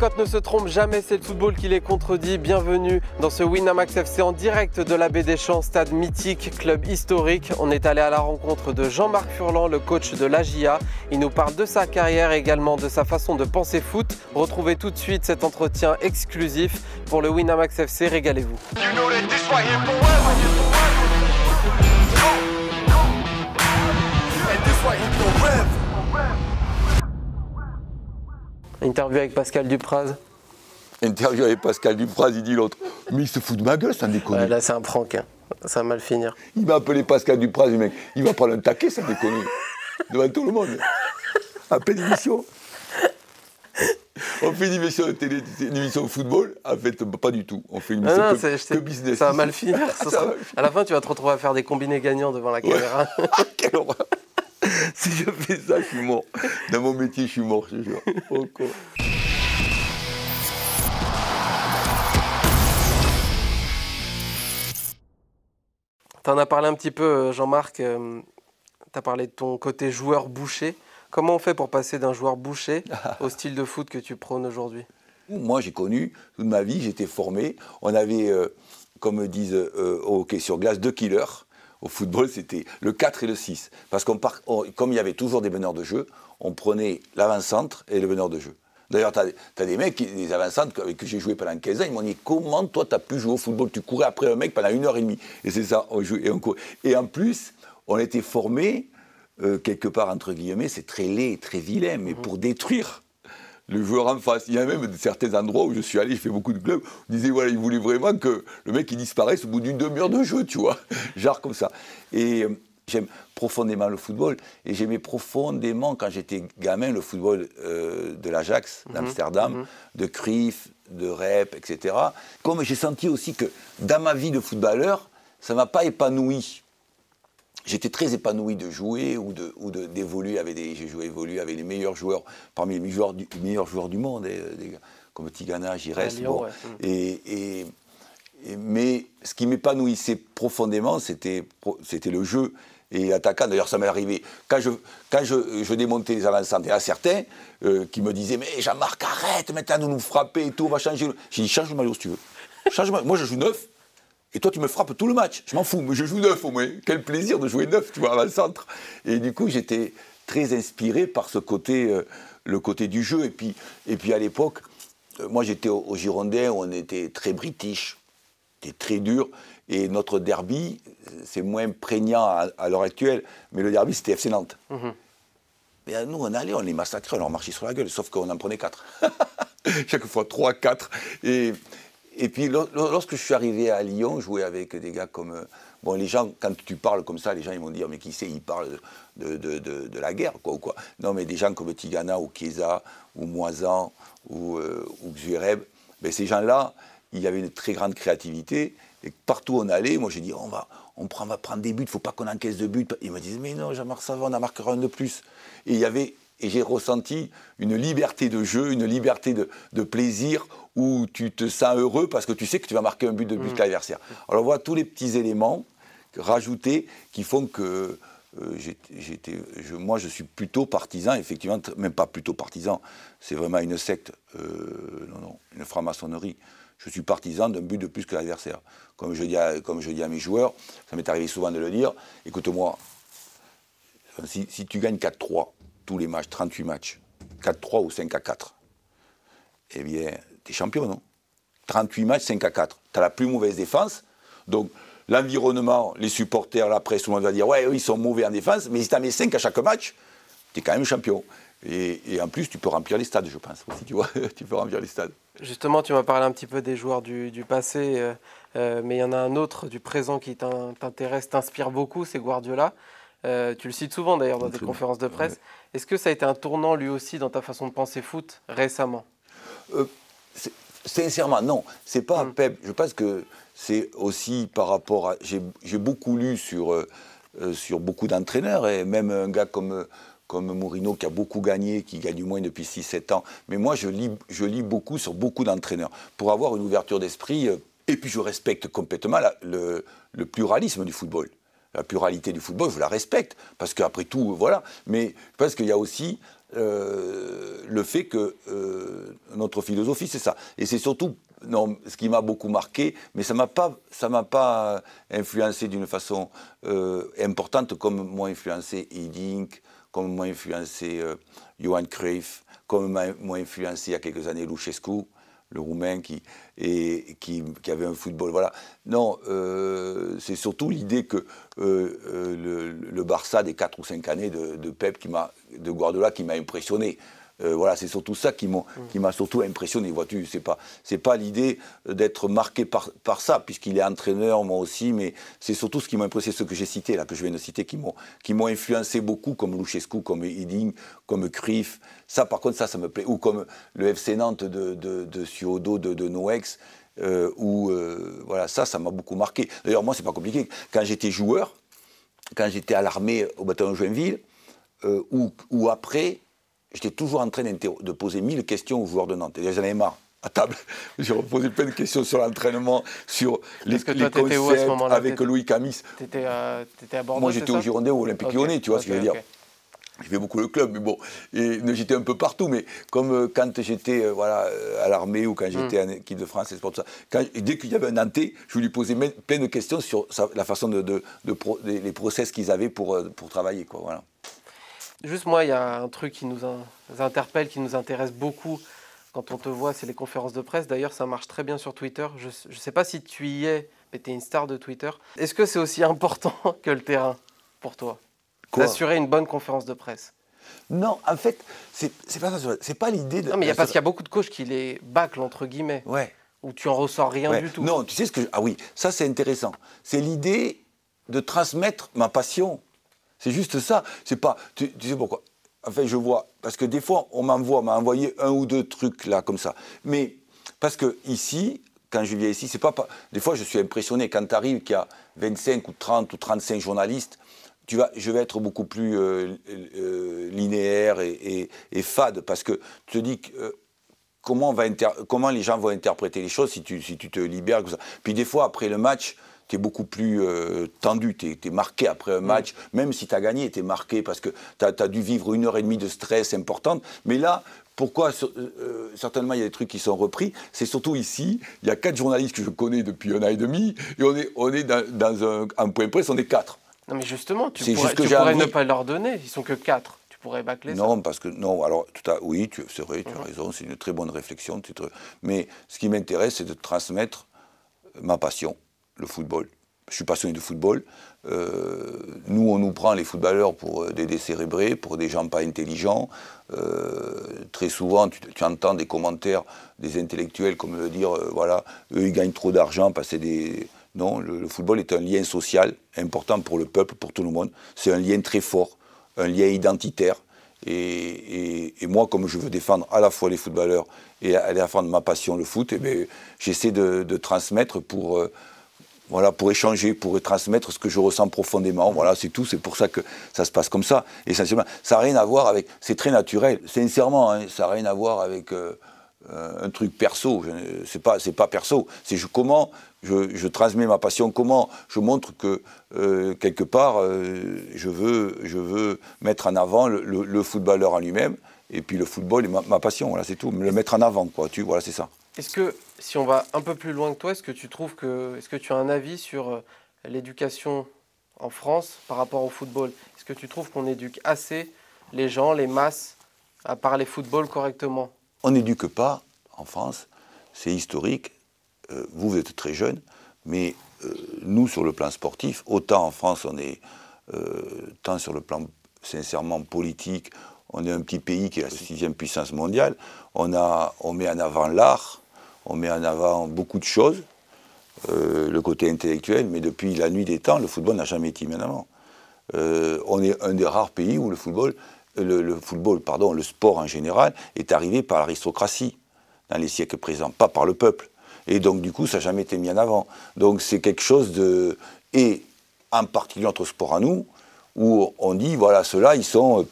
Scott ne se trompe jamais, c'est le football qui les contredit. Bienvenue dans ce Winamax FC en direct de la Baie des Champs, stade mythique, club historique. On est allé à la rencontre de Jean-Marc Furlan, le coach de l'AGIA. Il nous parle de sa carrière également, de sa façon de penser foot. Retrouvez tout de suite cet entretien exclusif pour le Winamax FC. Régalez-vous. Interview avec Pascal Dupraz. Interview avec Pascal Dupraz, il dit l'autre. Mais il se fout de ma gueule, ça déconne. là, c'est un prank. Hein. Ça va mal finir. Il m'a appelé Pascal Dupraz, le mec. Il va prendre un taquet, ça déconne. Devant tout le monde. Un peine émission. On fait une émission de télé, une émission de football. En fait, pas du tout. On fait une ah émission de business. Ça va mal finir. ça À la fin, tu vas te retrouver à faire des combinés gagnants devant la caméra. Quel horreur si je fais ça, je suis mort. Dans mon métier, je suis mort, je jure. Tu T'en as parlé un petit peu, euh, Jean-Marc. Euh, t'as parlé de ton côté joueur bouché. Comment on fait pour passer d'un joueur bouché au style de foot que tu prônes aujourd'hui Moi, j'ai connu toute ma vie, j'étais formé. On avait, euh, comme disent au hockey sur glace, deux killers. Au football, c'était le 4 et le 6. Parce qu'on comme il y avait toujours des meneurs de jeu, on prenait l'avant-centre et le meneur de jeu. D'ailleurs, tu as, des mecs, des avant-centres avec qui j'ai joué pendant 15 ans, ils m'ont dit Comment toi, tu as pu jouer au football Tu courais après un mec pendant une heure et demie. Et c'est ça, on jouait et on courait. Et en plus, on était formés, euh, quelque part, entre guillemets, c'est très laid, très vilain, mais mmh. pour détruire le joueur en face. Il y a même certains endroits où je suis allé, je fais beaucoup de clubs, on disait, voilà, il voulait vraiment que le mec il disparaisse au bout d'une demi-heure de jeu, tu vois, genre comme ça. Et euh, j'aime profondément le football, et j'aimais profondément, quand j'étais gamin, le football euh, de l'Ajax, mhm. d'Amsterdam, mhm. de CRIF, de Rep, etc. Comme j'ai senti aussi que dans ma vie de footballeur, ça ne m'a pas épanoui. J'étais très épanoui de jouer ou de ou d'évoluer avec des j'ai joué évolué avec les meilleurs joueurs parmi les meilleurs joueurs du, meilleurs joueurs du monde et, hein, comme Tigana j'y reste mm. et, et, mais ce qui m'épanouissait profondément c'était c'était le jeu et attaquant. D'ailleurs, ça m'est arrivé. Quand je, quand je, je démontais les avant il y a certains euh, qui me disaient Mais Jean-Marc, arrête maintenant de nous frapper et tout, on va changer. J'ai dit Change le maillot si tu veux. Change Moi, je joue neuf. Et toi, tu me frappes tout le match. Je m'en fous, mais je joue neuf au moins. Quel plaisir de jouer neuf, tu vois, à le centre. Et du coup, j'étais très inspiré par ce côté, euh, le côté du jeu. Et puis, et puis à l'époque, euh, moi, j'étais au, Girondins, on était très british, c'était très dur. Et notre derby, c'est moins prégnant à, l'heure actuelle, mais le derby, c'était FC Nantes. Mhm. Mais euh, nous, on allait, on les massacrait, on leur marchait sur la gueule, sauf qu'on en prenait quatre. Chaque fois, trois, quatre. Et, et puis lorsque je suis arrivé à Lyon, jouer avec des gars comme... Euh, bon, les gens, quand tu parles comme ça, les gens, ils vont dire, mais qui sait, ils parlent de, la guerre, quoi, ou quoi. Non, mais des gens comme Tigana, ou Kéza ou Moisan, ou, euh, ben, ces gens-là, il y avait une très grande créativité. Et partout où on allait, moi, j'ai dit, on va, on, prend, va prendre des buts, il ne faut pas qu'on encaisse de buts. Ils me disent, mais non, Jean-Marc va, on en marquera un de plus. Et il y avait et j'ai ressenti une liberté de jeu, une liberté de, plaisir où tu te sens heureux parce que tu sais que tu vas marquer un but de but que mm. l'adversaire. Alors voit tous les petits éléments rajoutés qui font que euh, moi je suis plutôt partisan, effectivement, même pas plutôt partisan, c'est vraiment une secte, euh, non, non, une franc-maçonnerie. Je suis partisan d'un but de plus que l'adversaire. Comme, je dis à, comme je dis à mes joueurs, ça m'est arrivé souvent de le dire, écoute-moi, si tu gagnes 4-3, tous les matchs, 38 matchs, 4-3 ou 5 4, eh bien, es champion, non 38 matchs, 5 à 4. T'as la plus mauvaise défense. Donc, l'environnement, les supporters, la presse, tout le monde va dire Ouais, ils sont mauvais en défense, mais si t'en mets 5 à chaque match, t'es quand même champion. Et, en plus, tu peux remplir les stades, je pense tu vois, tu peux remplir les stades. Justement, tu m'as parlé un petit peu des joueurs du, passé, euh, euh, mais il y en a un autre du présent qui t'intéresse, t'inspire beaucoup, c'est Guardiola. Euh, tu le cites souvent d'ailleurs dans des conférences de presse. Est-ce que ça a été un tournant lui aussi dans ta façon de penser foot récemment euh, Sincèrement, non. C'est pas un hmm. Pep. Je pense que c'est aussi par rapport à. J'ai beaucoup lu sur, euh, euh, sur beaucoup d'entraîneurs et même un gars comme. comme Mourinho qui a beaucoup gagné, qui gagne moins depuis 6-7 ans. Mais moi, je lis, je lis beaucoup sur beaucoup d'entraîneurs pour avoir une ouverture d'esprit. Et puis, je respecte complètement le pluralisme du football la pluralité du football, je la respecte, parce qu'après tout, voilà. Mais je pense qu'il y a aussi euh, le fait que euh, notre philosophie, c'est ça. Et c'est surtout non, ce qui m'a beaucoup marqué, mais ça ne m'a pas, influencé d'une façon euh, importante comme m'ont influencé Hiddink, comme m'ont influencé Johan Cruyff, comme m'ont influencé il y a quelques années Luchescu le Roumain qui, et, qui, avait un football. Voilà. Non, euh, c'est surtout l'idée que euh, euh, le, Barça des 4 ou 5 années de, de Pep, qui de Guardiola, qui m'a impressionné. Euh, voilà, c'est surtout ça qui m'a surtout impressionné. Vois-tu, c'est pas, pas l'idée d'être marqué par, ça, puisqu'il est entraîneur, moi aussi, mais c'est surtout ce qui m'a impressionné, ce que j'ai cité, là, que je viens de citer, qui m'ont influencé beaucoup, comme Luchescu, comme Edding, comme Crif. Ça, par contre, ça, ça me plaît. Ou comme le FC Nantes de, de, de Suodo, de, Noex. Euh, euh, voilà, ça, ça m'a beaucoup marqué. D'ailleurs, moi, c'est pas compliqué. Quand j'étais joueur, quand j'étais à l'armée au bataillon de Joinville, ou, après, j'étais toujours en train de poser mille questions aux joueurs de Nantes. J'en avais marre à table. J'ai reposé plein de questions sur l'entraînement, sur les, concepts avec Louis Camis. Euh, à Moi, j'étais au Girondin ou au Olympique Lyonnais, tu vois ce que je veux dire. Je fait beaucoup le club, mais bon, et j'étais un peu partout, mais comme euh, quand j'étais euh, voilà, à l'armée ou quand j'étais hmm. en équipe de France, et dès qu'il y avait un Nantais, je lui posais plein de questions sur la façon de, les process qu'ils avaient pour, pour travailler. Quoi, voilà. Juste moi, il y a un truc qui nous interpelle, qui nous intéresse beaucoup quand on te voit, c'est les conférences de presse. D'ailleurs, ça marche très bien sur Twitter. Je ne sais pas si tu y es, mais tu es une star de Twitter. Est-ce que c'est aussi important que le terrain pour toi D'assurer une bonne conférence de presse non, en fait, c'est pas ça. C'est pas l'idée de. Non, mais y a parce qu'il y a beaucoup de coachs qui les bâclent, entre guillemets. Ouais. Où tu en ressors rien du tout. Non, tu sais ce que. Ah oui, ça c'est intéressant. C'est l'idée de transmettre ma passion c'est juste ça. C'est pas. Tu, sais pourquoi Enfin, je vois. Parce que des fois, on m'envoie, m'a envoyé un ou deux trucs là, comme ça. Mais parce que ici, quand je viens ici, c'est pas, Des fois, je suis impressionné. Quand tu arrives, qu'il y a 25 ou 30 ou 35 journalistes, tu vas, je vais être beaucoup plus euh, euh, linéaire et, fade. Parce que tu te dis que. Euh, comment, on va comment les gens vont interpréter les choses si tu, si tu te libères Puis des fois, après le match, tu es beaucoup plus euh, tendu, tu es, marqué après un mm. match, même si tu as gagné, tu es marqué parce que tu as, dû vivre une heure et demie de stress importante. Mais là, pourquoi euh, euh, certainement il y a des trucs qui sont repris, c'est surtout ici, il y a quatre journalistes que je connais depuis un an et demi, et on est, on dans, un, point point presse, on est quatre. Non mais justement, tu pourrais, tu pourrais ne pas leur donner, ils sont que quatre pourrais bâcler non, parce que non, alors tout oui, c'est vrai, tu as mm-hmm. raison, c'est une très bonne réflexion. mais ce qui m'intéresse, c'est de transmettre ma passion le football. Je suis passionné de football. Euh, nous, on nous prend les footballeurs pour euh, des décérébrés, pour des gens pas intelligents. Euh, très souvent, tu, entends des commentaires des intellectuels comme dire, voilà, eux, ils gagnent trop d'argent parce que des... Non, le, football est un lien social important pour le peuple, pour tout le monde. C'est un lien très fort, un lien identitaire. Et, moi, comme je veux défendre à la fois les footballeurs et à, à défendre ma passion, le foot, eh ben, j'essaie de, de, transmettre pour voilà, pour échanger, pour transmettre ce que je ressens profondément. Voilà, c'est tout. C'est pour ça que ça se passe comme ça, et Ça n'a rien à voir avec. C'est très naturel, sincèrement. Hein, ça n'a rien à voir avec euh, euh, un truc perso. C'est pas, c'est pas perso. C'est je, comment je, transmets ma passion, comment je montre que euh, quelque part je veux, je veux mettre en avant le, footballeur en lui-même. Et puis le football est ma, passion, voilà, c'est tout. le mettre en avant, quoi, tu voilà, c'est ça. Est-ce que, si on va un peu plus loin que toi, est-ce que tu trouves que, est-ce que tu as un avis sur euh, l'éducation en France par rapport au football Est-ce que tu trouves qu'on éduque assez les gens, les masses, à parler football correctement On n'éduque pas en France, c'est historique. Euh, vous, êtes très jeune, mais euh, nous, sur le plan sportif, autant en France, on est, tant sur le plan sincèrement politique, on est un petit pays qui est la sixième puissance mondiale, on, a, on met en avant l'art, on met en avant beaucoup de choses, euh, le côté intellectuel, mais depuis la nuit des temps, le football n'a jamais été mis en avant. on est un des rares pays où le football, euh, le, football, pardon, le sport en général, est arrivé par l'aristocratie dans les siècles présents, pas par le peuple. Et donc, du coup, ça n'a jamais été mis en avant. Donc, c'est quelque chose de. Et en particulier entre sport à nous, où on dit, voilà, ceux-là, ils sont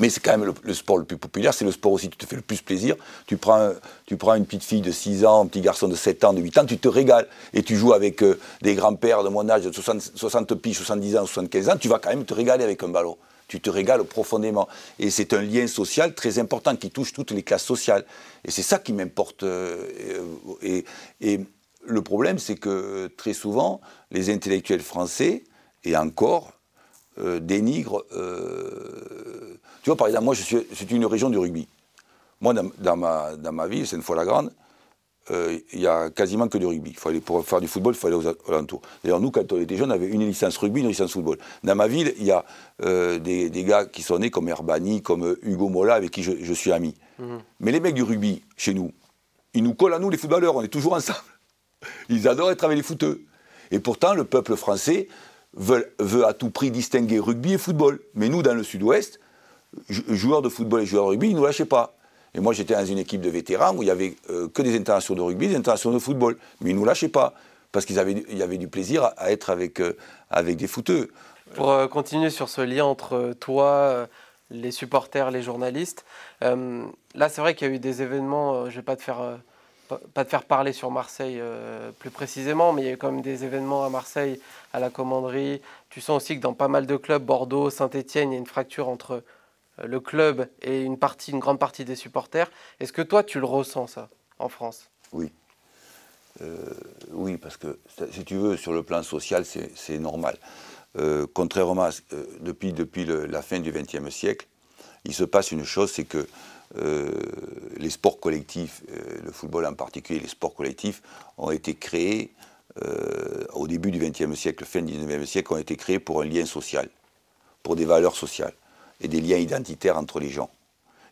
mais c'est quand même le, sport le plus populaire, c'est le sport aussi tu te fais le plus plaisir. Tu prends, une petite fille de 6 ans, un petit garçon de 7 ans, de 8 ans, tu te régales. Et tu joues avec euh, des grands-pères de mon âge de 60, 60 piges, 70 ans, 75 ans, tu vas quand même te régaler avec un ballon. Tu te régales profondément. Et c'est un lien social très important qui touche toutes les classes sociales. Et c'est ça qui m'importe. Euh, et, le problème, c'est que euh, très souvent, les intellectuels français, et encore, dénigrent tu vois, par exemple, moi, c'est une région du rugby. Moi, dans, ma, dans ma, ville, c'est une fois la grande, euh, il n'y a quasiment que du rugby. fallait, pour faire du football, il fallait aux alentours. D'ailleurs, nous, quand on était jeunes, on avait une licence rugby, une licence football. Dans ma ville, il y a euh, des, gars qui sont nés comme Herbani, comme Hugo Mola, avec qui je, suis ami. Mhm. Mais les mecs du rugby, chez nous, ils nous collent à nous, les footballeurs, on est toujours ensemble. Ils adorent être avec les footeux. Et pourtant, le peuple français veut à tout prix distinguer rugby et football. Mais nous, dans le sud-ouest, joueurs de football et joueurs de rugby, ils ne nous lâchaient pas. Et moi, j'étais dans une équipe de vétérans où il n'y avait euh, que des internationaux de rugby, des internationaux de football. Mais ils ne nous lâchaient pas, parce qu'il y avait du plaisir à, être avec, euh, avec des footeux. Pour euh, continuer sur ce lien entre toi, les supporters, les journalistes, là, c'est vrai qu'il y a eu des événements, je ne vais pas te faire... Pas, pas te faire parler sur Marseille plus précisément, mais il y a eu quand même des événements à Marseille, à la commanderie. Tu sens aussi que dans pas mal de clubs, Bordeaux, Saint-Etienne, il y a une fracture entre euh, le club et une, partie, une grande partie des supporters. Est-ce que toi, tu le ressens, ça, en France Oui. Euh, oui, parce que, si tu veux, sur le plan social, c'est normal. Euh, contrairement à, depuis, depuis la fin du XXe siècle, il se passe une chose, c'est que les sports collectifs, le football en particulier, les sports collectifs, ont été créés au début du XXe siècle, fin du XIXe siècle, ont été créés pour un lien social, pour des valeurs sociales et des liens identitaires entre les gens.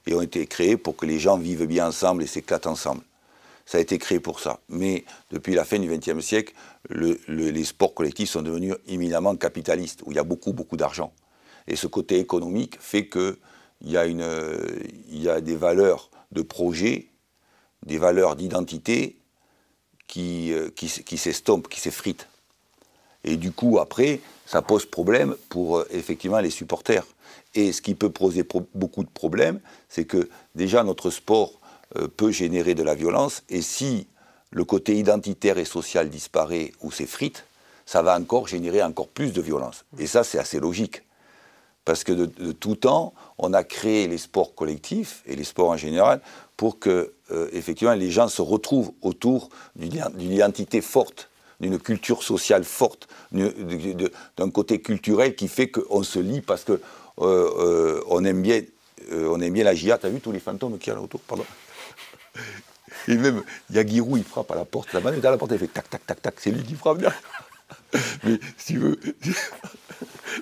Et ont été créés pour que les gens vivent bien ensemble et s'éclatent ensemble. Ça a été créé pour ça. Mais depuis la fin du XXe siècle, les sports collectifs sont devenus éminemment capitalistes, où il y a beaucoup, beaucoup d'argent. Et ce côté économique fait qu'il y, a des valeurs de projet, des valeurs d'identité qui euh, s'estompent, qui s'effritent. Et du coup, après, ça pose problème pour euh, effectivement les supporters. Et ce qui peut poser beaucoup de problèmes, c'est que déjà notre sport euh, peut générer de la violence. Et si le côté identitaire et social disparaît ou s'effrite, ça va encore générer encore plus de violence. Et ça, c'est assez logique. Parce que de, tout temps, on a créé les sports collectifs et les sports en général pour que, euh, effectivement, les gens se retrouvent autour d'une identité forte d'une culture sociale forte, d'un côté culturel qui fait qu'on se lie parce que euh, euh, on, aime bien, euh, on aime bien la GIA. T'as vu tous les fantômes qui y a autour Pardon. Et même, il y a Giroud, il frappe à la porte, la main est à la porte, il fait tac, tac, tac, tac, c'est lui qui frappe. bien Mais si tu veux,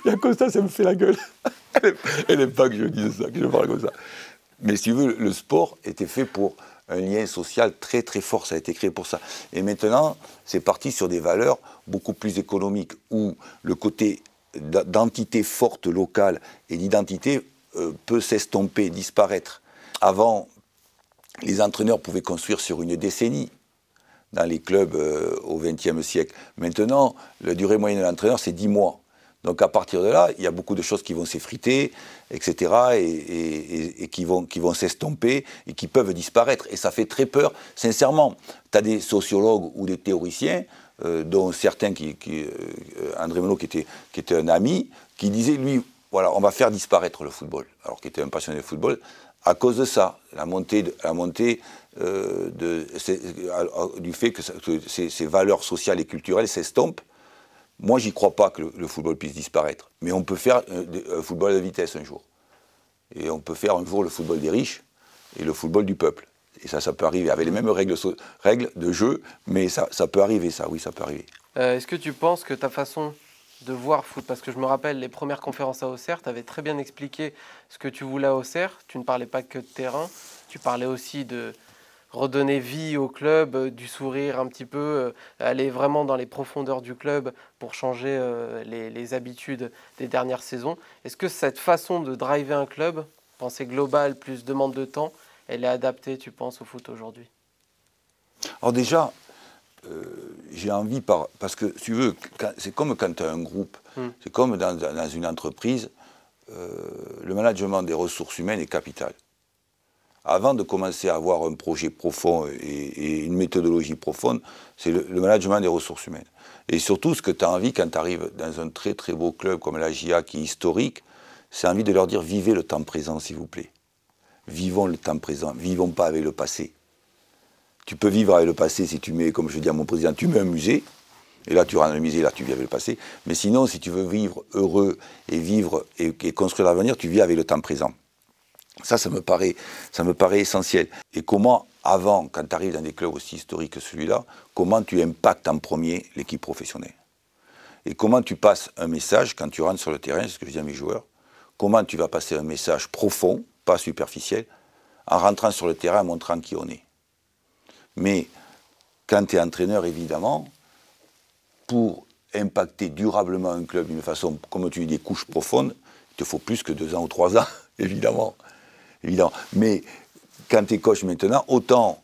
il y a Constance, elle me fait la gueule. Elle n'aime pas que je dise ça, que je parle comme ça. Mais si tu veux, le sport était fait pour un lien social très très fort, ça a été créé pour ça. Et maintenant, c'est parti sur des valeurs beaucoup plus économiques, où le côté d'entité forte locale et d'identité euh, peut s'estomper, disparaître. Avant, les entraîneurs pouvaient construire sur une décennie dans les clubs euh, au XXe siècle. Maintenant, la durée moyenne de l'entraîneur, c'est 10 mois. Donc à partir de là, il y a beaucoup de choses qui vont s'effriter, etc., et, qui vont, qui vont s'estomper et qui peuvent disparaître. Et ça fait très peur, sincèrement. Tu as des sociologues ou des théoriciens, euh, dont certains, qui, euh, André Melot, qui était, qui était un ami, qui disait, lui, voilà, on va faire disparaître le football, alors qu'il était un passionné de football, à cause de ça, la montée, la montée euh, du fait que, ces valeurs sociales et culturelles s'estompent moi, j'y crois pas que le, football puisse disparaître. Mais on peut faire un euh, euh, football à la vitesse un jour. Et on peut faire un jour le football des riches et le football du peuple. Et ça, ça peut arriver, avec les mêmes règles, règles de jeu, mais ça, ça peut arriver, ça, oui, ça peut arriver. Euh, est-ce que tu penses que ta façon de voir foot, parce que je me rappelle les premières conférences à Auxerre, tu avais très bien expliqué ce que tu voulais à Auxerre, tu ne parlais pas que de terrain, tu parlais aussi de, redonner vie au club, euh, du sourire un petit peu, euh, aller vraiment dans les profondeurs du club pour changer euh, les, habitudes des dernières saisons. Est-ce que cette façon de driver un club, pensée globale plus demande de temps, elle est adaptée, tu penses, au foot aujourd'hui Alors déjà, j'ai envie, parce que tu veux, c'est comme quand tu as un groupe, hmm. c'est comme dans, une entreprise, le management des ressources humaines est capital avant de commencer à avoir un projet profond et, une méthodologie profonde, c'est le, management des ressources humaines. Et surtout, ce que tu as envie quand tu arrives dans un très très beau club comme la GIA qui est historique, c'est envie de leur dire vivez le temps présent, s'il vous plaît. Vivons le temps présent, vivons pas avec le passé. Tu peux vivre avec le passé si tu mets, comme je dis à mon président, tu mets un musée, et là, tu rentres le musée, là, tu vis avec le passé. Mais sinon, si tu veux vivre heureux et vivre et construire l'avenir, tu vis avec le temps présent. Ça, ça me paraît, essentiel. Et comment, avant, quand tu arrives dans des clubs aussi historiques que celui-là, comment tu impactes en premier l'équipe professionnelle Et comment tu passes un message quand tu rentres sur le terrain, c'est ce que je dis à mes joueurs, comment tu vas passer un message profond, pas superficiel, en rentrant sur le terrain, en montrant qui on est. Mais quand tu es entraîneur, évidemment, pour impacter durablement un club d'une façon, comme tu dis, des couches profondes, il te faut plus que deux ans ou trois ans, évidemment évident. Mais quand tu es coach maintenant, autant,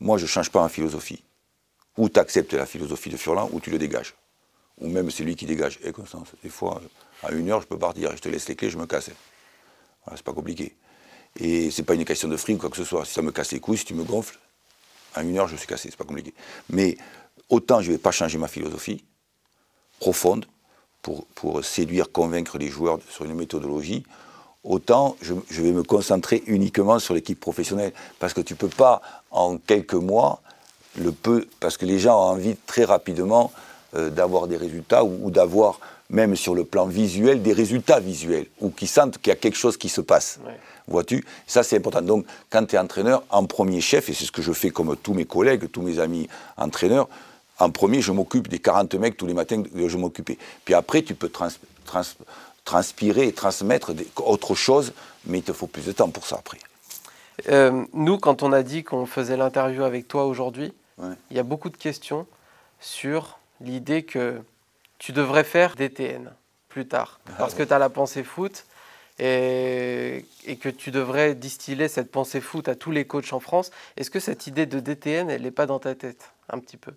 moi, je ne change pas ma philosophie. Ou tu acceptes la philosophie de Furlan, ou tu le dégages. Ou même c'est lui qui dégage. Et Constance, des fois, à une heure, je peux partir, je te laisse les clés, je me casse. Voilà, c'est pas compliqué. Et c'est pas une question de fric ou quoi que ce soit. Si ça me casse les couilles, si tu me gonfles, à une heure, je suis cassé, c'est pas compliqué. Mais autant je ne vais pas changer ma philosophie profonde pour séduire, convaincre les joueurs sur une méthodologie, autant je, vais me concentrer uniquement sur l'équipe professionnelle. Parce que tu ne peux pas, en quelques mois, le peu, parce que les gens ont envie très rapidement euh, d'avoir des résultats ou, d'avoir, même sur le plan visuel, des résultats visuels, ou qui sentent qu'il y a quelque chose qui se passe. Vois-tu Ça, c'est important. Donc, quand tu es entraîneur, en premier chef, et c'est ce que je fais comme tous mes collègues, tous mes amis entraîneurs, en premier, je m'occupe des 40 mecs tous les matins que je m'occupais. Puis après, tu peux trans transpirer et transmettre autre chose, mais il te faut plus de temps pour ça après. Euh, nous, quand on a dit qu'on faisait l'interview avec toi aujourd'hui, il y a beaucoup de questions sur l'idée que tu devrais faire DTN plus tard, ah parce que tu as la pensée foot et, et, que tu devrais distiller cette pensée foot à tous les coachs en France. Est-ce que cette idée de DTN, elle n'est pas dans ta tête un petit peu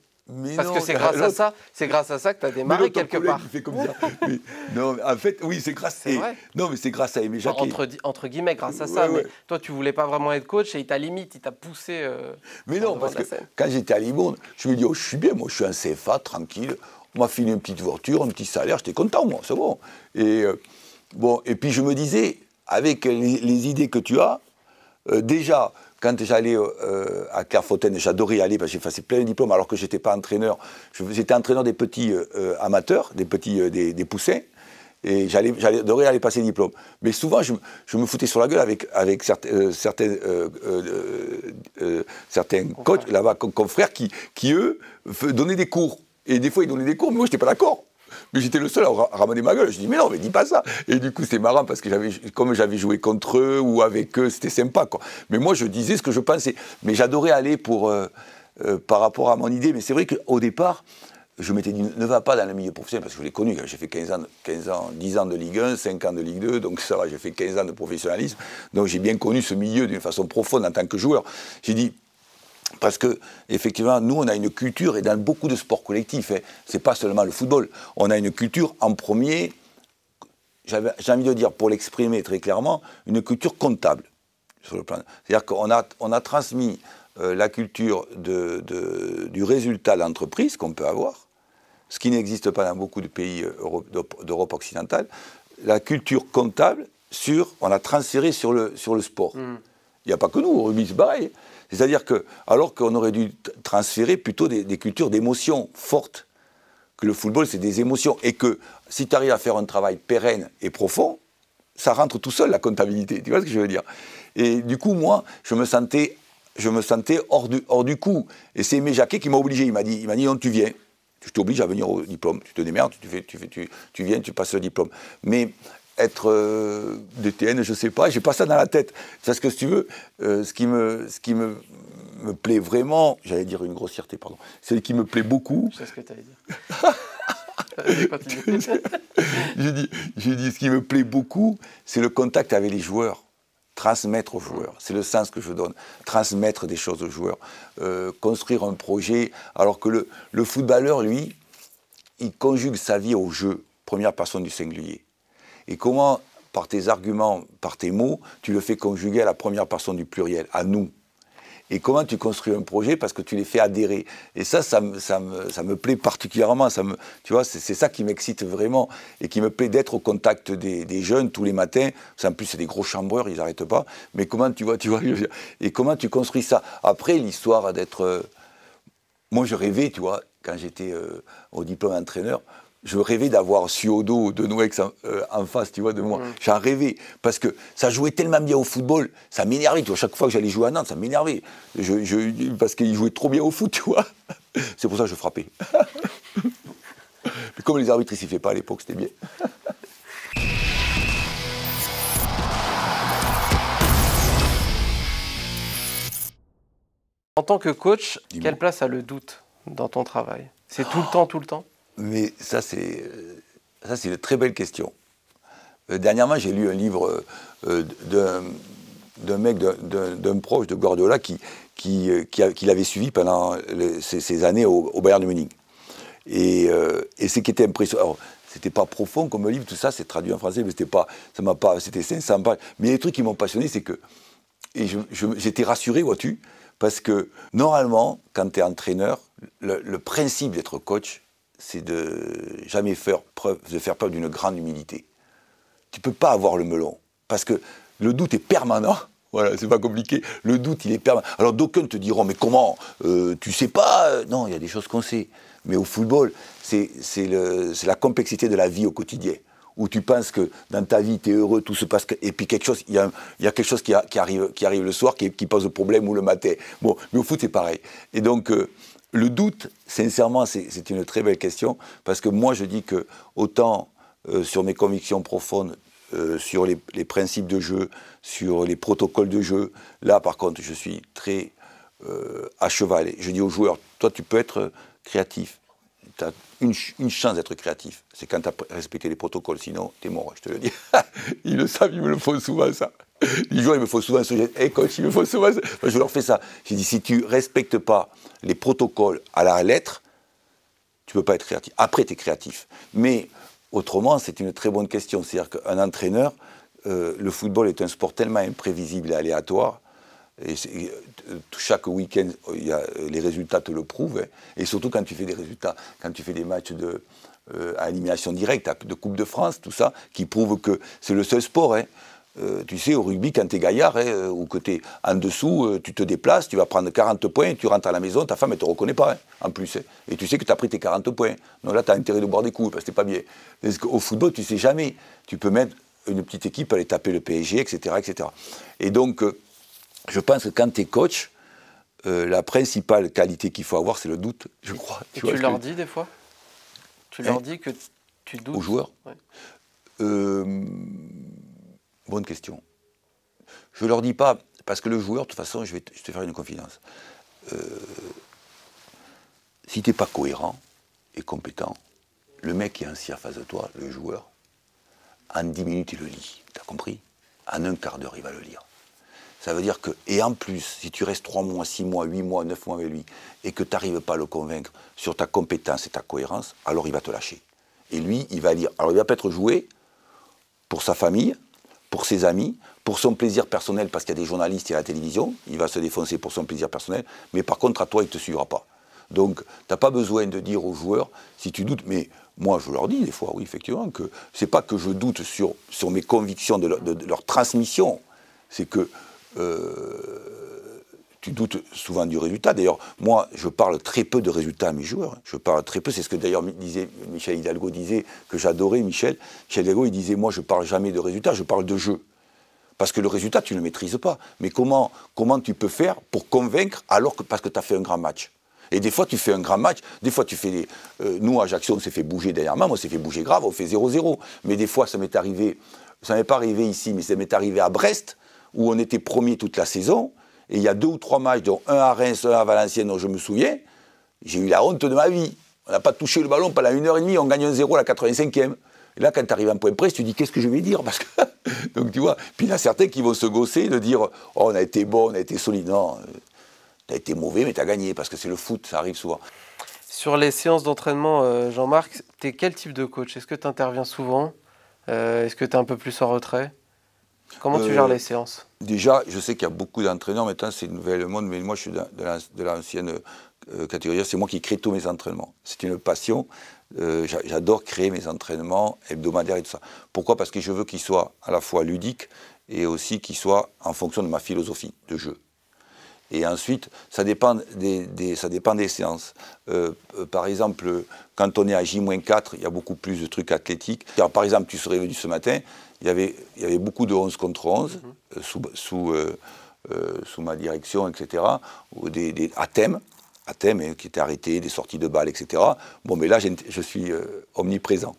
parce que c'est grâce à ça, c'est grâce à ça que tu as démarré quelque part. non, en fait, oui, c'est grâce. Non, mais c'est grâce à Aimé Jacquet. entre, guillemets, grâce à ça. Mais toi, tu voulais pas vraiment être coach et il t'a limite, il t'a poussé. Euh, mais non, parce que quand j'étais à Libourne, je me disais, oh, je suis bien, moi, je suis un CFA, tranquille. On m'a filé une petite voiture, un petit salaire, j'étais content, moi, c'est bon. Et euh, bon, et puis je me disais, avec les, idées que tu as, euh, déjà, quand j'allais euh, euh, à Clairefontaine, j'adorais y aller parce que j'ai passé plein de diplômes alors que je n'étais pas entraîneur. J'étais entraîneur des petits euh, amateurs, des petits des, poussins. Et j'adorais aller passer des diplômes. Mais souvent, je, me foutais sur la gueule avec, avec certains, coachs, là-bas, confrères, qui, qui, eux, donnaient des cours. Et des fois, ils donnaient des cours, mais moi, je n'étais pas d'accord mais j'étais le seul à ramener ma gueule. Je dis, mais non, mais dis pas ça. Et du coup, c'est marrant parce que j'avais, comme j'avais joué contre eux ou avec eux, c'était sympa, quoi. Mais moi, je disais ce que je pensais. Mais j'adorais aller pour, euh, euh, par rapport à mon idée. Mais c'est vrai qu'au départ, je m'étais dit, ne va pas dans le milieu professionnel, parce que je l'ai connu, j'ai fait 15 ans, 15 ans, 10 ans de Ligue 1, 5 ans de Ligue 2, donc ça va, j'ai fait 15 ans de professionnalisme, donc j'ai bien connu ce milieu d'une façon profonde en tant que joueur. J'ai dit, parce que, effectivement, nous, on a une culture, et dans beaucoup de sports collectifs, ce hein, c'est pas seulement le football, on a une culture en premier, j'ai envie de dire, pour l'exprimer très clairement, une culture comptable. Sur le plan. C'est-à-dire qu'on a, on a transmis euh, la culture du résultat de l'entreprise qu'on peut avoir, ce qui n'existe pas dans beaucoup de pays euh, d'Europe occidentale, la culture comptable, sur, on a transféré sur le, sur le sport. Mm. Il n'y a pas que nous, au rugby, c'est-à-dire que, alors qu'on aurait dû transférer plutôt des, cultures d'émotions fortes, que le football c'est des émotions, et que si tu arrives à faire un travail pérenne et profond, ça rentre tout seul la comptabilité, tu vois ce que je veux dire Et du coup, moi, je me sentais, je me sentais hors, du, hors du coup. Et c'est Méjaquet qui m'a obligé, il m'a dit, il dit non, tu viens, je t'oblige à venir au diplôme, tu te démerdes, tu, fais, tu, fais, tu, tu viens, tu passes le diplôme. Mais être euh, DTN, je sais pas, j'ai pas ça dans la tête. ce que tu veux, euh, ce qui me, ce qui me, plaît vraiment, j'allais dire une grossièreté, pardon, ce qui me plaît beaucoup. C'est ce que euh, tu allais dire. j'ai dit, ce qui me plaît beaucoup, c'est le contact avec les joueurs. Transmettre aux joueurs, c'est le sens que je donne. Transmettre des choses aux joueurs, construire un projet. Alors que le, le footballeur, lui, il conjugue sa vie au jeu, première personne du singulier et comment, par tes arguments, par tes mots, tu le fais conjuguer à la première personne du pluriel, à nous et comment tu construis un projet parce que tu les fais adhérer. Et ça, ça, me, plaît particulièrement. Ça me, tu vois, c'est ça qui m'excite vraiment et qui me plaît d'être au contact des, jeunes tous les matins. En plus, c'est des gros chambreurs, ils n'arrêtent pas. Mais comment tu vois, tu vois, et comment tu construis ça Après, l'histoire d'être. Euh, moi, je rêvais, tu vois, quand j'étais euh, au diplôme d'entraîneur, je rêvais d'avoir Suodo de Noex euh, en, face, tu vois, de moi. J'ai mm. J'en rêvais. Parce que ça jouait tellement bien au football, ça m'énervait. chaque fois que j'allais jouer à Nantes, ça m'énervait. parce qu'il jouait trop bien au foot, tu vois. C'est pour ça que je frappais. comme les arbitres, ils s'y faisaient pas à l'époque, c'était bien. en tant que coach, quelle place a le doute dans ton travail C'est tout le temps, tout le temps mais euh, ça, c'est une très belle question. Euh, dernièrement, j'ai lu un livre euh, d'un mec, d'un proche de Guardiola qui, qui, qui, l'avait suivi pendant ses années au, Bayern de Munich. Et, ce qui était impressionnant, c'était pas profond comme livre, tout ça, c'est traduit en français, mais c'était pas, ça m'a pas, c'était Mais les trucs qui m'ont passionné, c'est que, et j'étais rassuré, vois-tu, parce que normalement, quand tu es entraîneur, le principe d'être coach, c'est de jamais faire preuve, de faire preuve d'une grande humilité. Tu peux pas avoir le melon, parce que le doute est permanent. Voilà, c'est pas compliqué. Le doute, il est permanent. Alors d'aucuns te diront, mais comment euh, Tu sais pas euh, Non, il y a des choses qu'on sait. Mais au football, c'est la complexité de la vie au quotidien. Où tu penses que dans ta vie, tu es heureux, tout se passe. Et puis quelque chose, il y a, quelque chose qui, arrive, qui arrive le soir, qui, qui pose problème ou le matin. Bon, mais au foot, c'est pareil. Et donc. Euh, le doute, sincèrement, c'est une très belle question, parce que moi je dis que autant euh, sur mes convictions profondes, euh, sur les, principes de jeu, sur les protocoles de jeu, là par contre je suis très à euh, cheval. Je dis aux joueurs, toi tu peux être créatif, tu as une, une chance d'être créatif, c'est quand tu as respecté les protocoles, sinon tu es mort, je te le dis. ils le savent, ils me le font souvent ça du jour, il me faut souvent un sujet. Hey coach, il me faut souvent. Enfin, je leur fais ça. J'ai dit si tu respectes pas les protocoles à la lettre, tu ne peux pas être créatif. Après, tu es créatif. Mais autrement, c'est une très bonne question. C'est-à-dire qu'un entraîneur, euh, le football est un sport tellement imprévisible et aléatoire. Et euh, euh, chaque week-end, les résultats te le prouvent. Hein. Et surtout quand tu fais des résultats, quand tu fais des matchs de, à élimination directe, de Coupe de France, tout ça, qui prouvent que c'est le seul sport. Hein. Euh, tu sais, au rugby, quand t'es gaillard, hein, euh, ou que t'es en dessous, euh, tu te déplaces, tu vas prendre 40 points, tu rentres à la maison, ta femme, elle te reconnaît pas, hein, en plus. Hein. et tu sais que tu as pris tes 40 points. Donc là, tu as intérêt de boire des coups, parce que t'es pas bien. au football, tu sais jamais. Tu peux mettre une petite équipe, aller taper le PSG, etc. etc. Et donc, je pense que quand t'es coach, la principale qualité qu'il faut avoir, c'est le doute, je crois. Et tu, leur dis des fois Tu leur dis que tu doutes Aux joueurs Bonne question. Je ne leur dis pas, parce que le joueur, de toute façon, je vais te, faire une confidence. Euh, si tu n'es pas cohérent et compétent, le mec qui est ainsi en face de toi, le joueur, en 10 minutes, il le lit. T'as compris En un quart d'heure, il va le lire. Ça veut dire que, et en plus, si tu restes 3 mois, 6 mois, 8 mois, 9 mois avec lui, et que tu n'arrives pas à le convaincre sur ta compétence et ta cohérence, alors il va te lâcher. Et lui, il va dire, Alors il va peut-être jouer pour sa famille, pour ses amis, pour son plaisir personnel, parce qu'il y a des journalistes et la télévision, il va se défoncer pour son plaisir personnel, mais par contre, à toi, il ne te suivra pas. Donc, tu n'as pas besoin de dire aux joueurs, si tu doutes, mais moi, je leur dis des fois, oui, effectivement, que c'est pas que je doute sur, sur mes convictions de, leur, transmission, c'est que euh, tu doutes souvent du résultat. D'ailleurs, moi, je parle très peu de résultats à mes joueurs. Je parle très peu. C'est ce que d'ailleurs disait Michel Hidalgo disait, que j'adorais Michel. Michel Hidalgo, il disait, moi, je parle jamais de résultats, je parle de jeu. Parce que le résultat, tu ne le maîtrises pas. Mais comment, comment tu peux faire pour convaincre alors que parce que tu as fait un grand match et des fois, tu fais un grand match, des fois, tu fais des. Euh, nous, à Jackson, on s'est fait bouger dernièrement, on s'est fait bouger grave, on fait 0-0. Mais des fois, ça m'est arrivé, ça m'est pas arrivé ici, mais ça m'est arrivé à Brest, où on était premier toute la saison, et il y a deux ou trois matchs, dont un à Reims, un à Valenciennes, dont je me souviens, j'ai eu la honte de ma vie. On n'a pas touché le ballon pendant une heure et demie, on gagne un 0 à la 85e. Et là, quand tu arrives à un point près, tu dis qu'est-ce que je vais dire Donc tu vois, puis il y a certains qui vont se gosser de dire oh, on a été bon, on a été solide. Non, euh, t'as été mauvais, mais tu as gagné, parce que c'est le foot, ça arrive souvent. Sur les séances d'entraînement, euh, Jean-Marc, es quel type de coach Est-ce que tu interviens souvent euh, Est-ce que tu es un peu plus en retrait Comment tu gères les séances déjà, je sais qu'il y a beaucoup d'entraîneurs, maintenant c'est le nouvel monde, mais moi je suis de l'ancienne euh, catégorie, c'est moi qui crée tous mes entraînements. C'est une passion, euh, j'adore créer mes entraînements hebdomadaires et tout ça. Pourquoi Parce que je veux qu'ils soient à la fois ludiques et aussi qu'ils soient en fonction de ma philosophie de jeu. Et ensuite, ça dépend des, ça dépend des séances. Euh, par exemple, quand on est à J-4, il y a beaucoup plus de trucs athlétiques. par exemple, tu serais venu ce matin, il y avait, beaucoup de 11 contre 11 mhm. euh, euh, euh, sous, ma direction, etc., ou des, à thème, qui étaient arrêtés, des sorties de balles, etc. Bon, mais là, je suis omniprésent.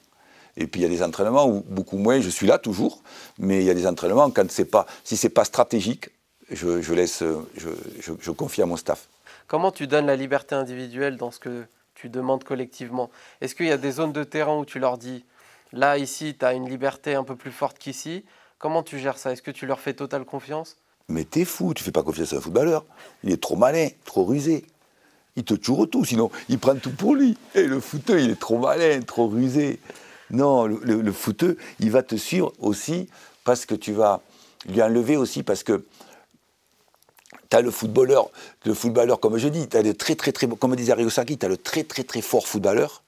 Et puis il y a des entraînements où beaucoup moins, je suis là toujours, mais il y a des entraînements quand ce pas, si pas stratégique, je, laisse, je confie à mon staff. Comment tu donnes la liberté individuelle dans ce que tu demandes collectivement Est-ce qu'il y a des zones de terrain où tu leur dis Là, ici, tu as une liberté un peu plus forte qu'ici. Comment tu gères ça Est-ce que tu leur fais totale confiance Mais t'es fou, tu fais pas confiance à un footballeur. Il est trop malin, trop rusé. Il te au tout, sinon il prend tout pour lui. Et le footeux, il est trop malin, trop rusé. Non, le, le, il va te suivre aussi parce que tu vas lui enlever aussi parce que tu as le footballeur, le footballeur comme je dis, tu as le très très très comme disait Ryosaki, tu as le très très très fort footballeur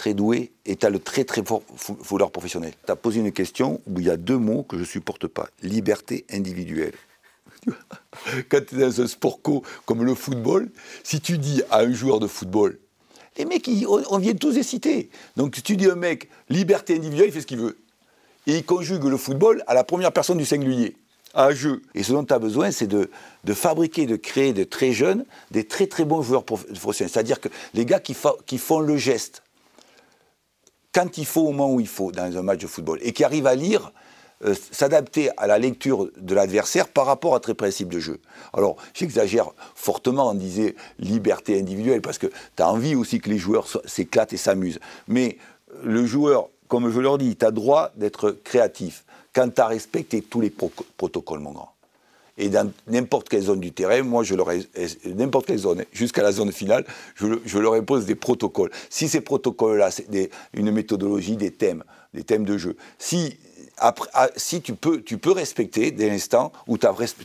très doué et tu as le très très fort foulard professionnel. Tu as posé une question où il y a deux mots que je supporte pas liberté individuelle. Quand tu es dans un sport co comme le football, si tu dis à un joueur de football, les mecs, on, vient tous les citer. Donc si tu dis à un mec, liberté individuelle, il fait ce qu'il veut. Et il conjugue le football à la première personne du singulier, à un jeu. Et ce dont tu as besoin, c'est de, de, fabriquer, de créer de très jeunes, des très très bons joueurs professionnels. C'est-à-dire que les gars qui font le geste, quand il faut, au moment où il faut, dans un match de football, et qui arrive à lire, euh, s'adapter à la lecture de l'adversaire par rapport à très principes de jeu. Alors, j'exagère fortement en disant liberté individuelle, parce que tu as envie aussi que les joueurs s'éclatent et s'amusent. Mais euh, le joueur, comme je leur dis, tu as droit d'être créatif quand tu as respecté tous les protocoles, mon grand. Et dans n'importe quelle zone du terrain, moi, je leur n'importe quelle zone, jusqu'à la zone finale, je, leur impose des protocoles. Si ces protocoles-là, c'est une méthodologie, des thèmes, des thèmes de jeu. Si, ah, si tu, peux, tu peux respecter dès l'instant où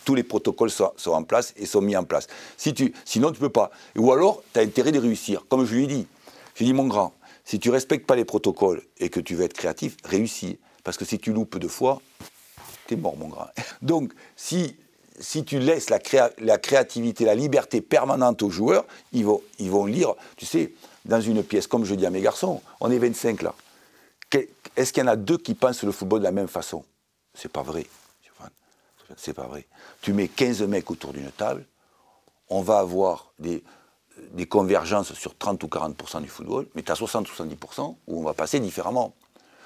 tous les protocoles sont, sont, en place et sont mis en place. Si tu, sinon, tu ne peux pas. Ou alors, tu as intérêt de réussir. Comme je lui ai dit, je lui dit, mon grand, si tu respectes pas les protocoles et que tu veux être créatif, réussis. Parce que si tu loupes deux fois, tu es mort, mon grand. Donc, si si tu laisses la, créativité, la liberté permanente aux joueurs, ils vont, ils vont lire. Tu sais, dans une pièce, comme je dis à mes garçons, on est 25 là. Est-ce qu'il y en a deux qui pensent le football de la même façon C'est pas vrai. C'est pas vrai. Tu mets 15 mecs autour d'une table, on va avoir des, des convergences sur 30 ou 40% du football, mais tu as 60 ou 70% où on va passer différemment.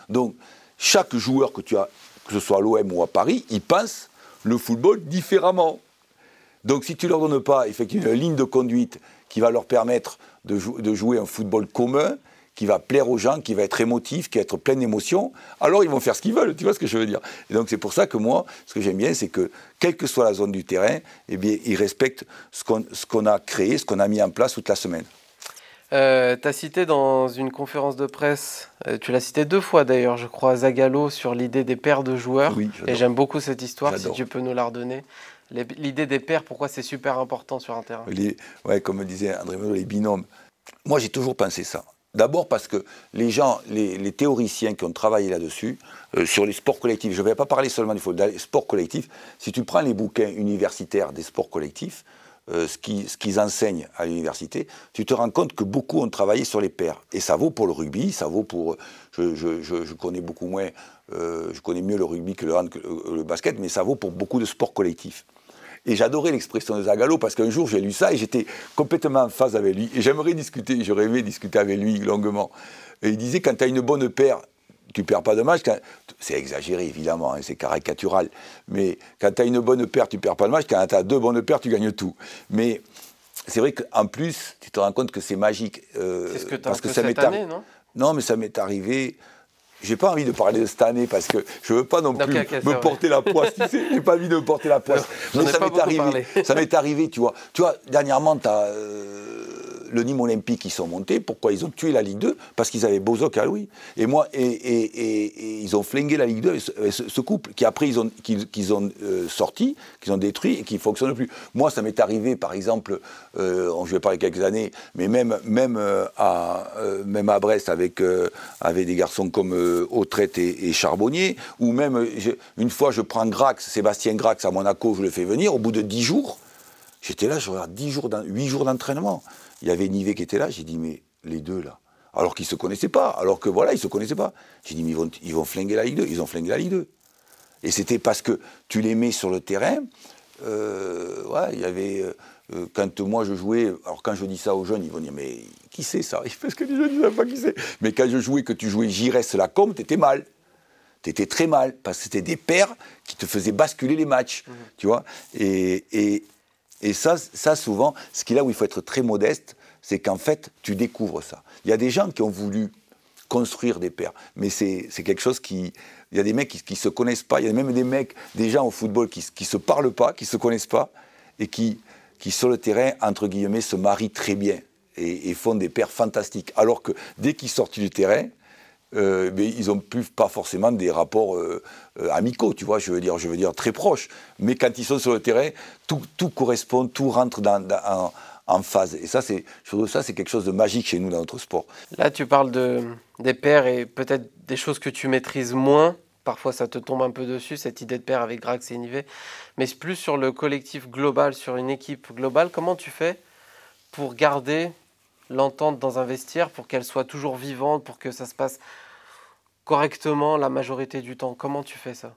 Donc, chaque joueur que tu as, que ce soit à l'OM ou à Paris, il pense le football différemment. Donc si tu leur donnes pas effectivement une ligne de conduite qui va leur permettre de, jouer un football commun, qui va plaire aux gens, qui va être émotif, qui va être plein d'émotions, alors ils vont faire ce qu'ils veulent, tu vois ce que je veux dire. Et donc c'est pour ça que moi, ce que j'aime bien, c'est que quelle que soit la zone du terrain, eh bien, ils respectent ce qu'on a créé, ce qu'on a mis en place toute la semaine. Euh, tu as cité dans une conférence de presse, euh, tu l'as cité deux fois d'ailleurs, je crois, Zagallo sur l'idée des paires de joueurs. Oui, et j'aime beaucoup cette histoire, si tu peux nous la redonner. L'idée des paires, pourquoi c'est super important sur un terrain Oui, ouais, Comme disait André Melo, les binômes. Moi, j'ai toujours pensé ça. D'abord parce que les gens, les, théoriciens qui ont travaillé là-dessus, euh, sur les sports collectifs, je ne vais pas parler seulement du football, des sports collectifs, si tu prends les bouquins universitaires des sports collectifs, euh, ce qu'ils enseignent à l'université, tu te rends compte que beaucoup ont travaillé sur les pairs. Et ça vaut pour le rugby, ça vaut pour... Je, connais beaucoup moins, euh, je connais mieux le rugby que le, que euh, le, basket, mais ça vaut pour beaucoup de sports collectifs. Et j'adorais l'expression de Zagallo parce qu'un jour j'ai lu ça et j'étais complètement en phase avec lui. Et j'aimerais discuter, je rêvais discuter avec lui longuement. Et il disait quand tu as une bonne paire tu perds pas de match. C'est exagéré, évidemment, hein, c'est caricatural. Mais quand tu as une bonne paire, tu perds pas de match. Quand tu as deux bonnes paires, tu gagnes tout. Mais c'est vrai qu'en plus, tu te rends compte que c'est magique. Euh, ce que parce que, ça m'est Non, mais ça m'est arrivé. J'ai pas envie de parler de cette année parce que je veux pas non plus me porter la poisse. tu sais, j'ai pas envie de me porter la poisse. mais ça m'est arrivé. ça m'est arrivé, tu vois. Tu vois, dernièrement, tu as. Euh, le Nîmes Olympique, ils sont montés. Pourquoi ils ont tué la Ligue 2 Parce qu'ils avaient Bozoc à Louis. Et moi, et, ils ont flingué la Ligue 2 ce, couple, qui après, ils ont, qu'ils, ont euh, sorti, qu'ils ont détruit et qui ne fonctionne plus. Moi, ça m'est arrivé, par exemple, euh, on je vais parler quelques années, mais même, même, euh, à, même à Brest, avec, avec des garçons comme Autrette et, Charbonnier, ou même, une fois, je prends Grax, Sébastien Grax à Monaco, je le fais venir, au bout de 10 jours, J'étais là, je regarde 10 jours, 8 jours d'entraînement il y avait Nivet qui était là, j'ai dit, mais les deux là, alors qu'ils ne se connaissaient pas, alors que voilà, ils ne se connaissaient pas. J'ai dit, mais ils vont, ils vont flinguer la Ligue 2, ils ont flingué la Ligue 2. Et c'était parce que tu les mets sur le terrain, euh, ouais, il y avait... Euh, euh, quand moi je jouais, alors quand je dis ça aux jeunes, ils vont dire mais qui sait ça Parce que les jeunes ne savent pas qui c'est. Mais quand je jouais, que tu jouais Giresse Lacombe, tu t'étais mal. T'étais très mal, parce que c'était des pères qui te faisaient basculer les matchs, mmh. tu vois. et, et ça, souvent, ce qui est là où il faut être très modeste, c'est qu'en fait, tu découvres ça. Il y a des gens qui ont voulu construire des paires, mais c'est quelque chose qui... Il y a des mecs qui ne se connaissent pas, il y a même des mecs, des gens au football qui ne se parlent pas, qui ne se connaissent pas, et qui, sur le terrain, entre guillemets, se marient très bien et, et font des paires fantastiques. Alors que dès qu'ils sortent du terrain, euh, mais ils n'ont plus pas forcément des rapports euh, euh, amicaux, tu vois, je veux, dire, je veux dire très proches. Mais quand ils sont sur le terrain, tout, correspond, tout rentre dans, en, phase. Et ça, c'est, ça, c'est quelque chose de magique chez nous dans notre sport. Là, tu parles de, des pairs et peut-être des choses que tu maîtrises moins. Parfois, ça te tombe un peu dessus, cette idée de pair avec Grax et Nivet. Mais plus sur le collectif global, sur une équipe globale, comment tu fais pour garder l'entente dans un vestiaire pour qu'elle soit toujours vivante, pour que ça se passe correctement la majorité du temps Comment tu fais ça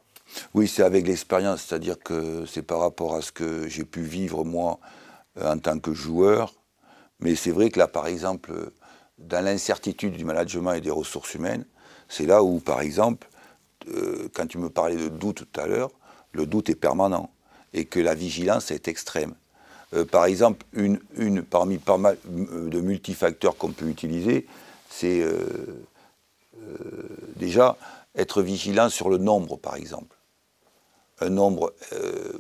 Oui, c'est avec l'expérience, c'est-à-dire que c'est par rapport à ce que j'ai pu vivre moi euh, en tant que joueur. Mais c'est vrai que là, par exemple, euh, dans l'incertitude du management et des ressources humaines, c'est là où, par exemple, euh, quand tu me parlais de doute tout à l'heure, le doute est permanent et que la vigilance est extrême. Euh, par exemple, une, parmi pas mal euh, de multifacteurs qu'on peut utiliser, c'est euh, déjà être vigilant sur le nombre, par exemple. Un nombre,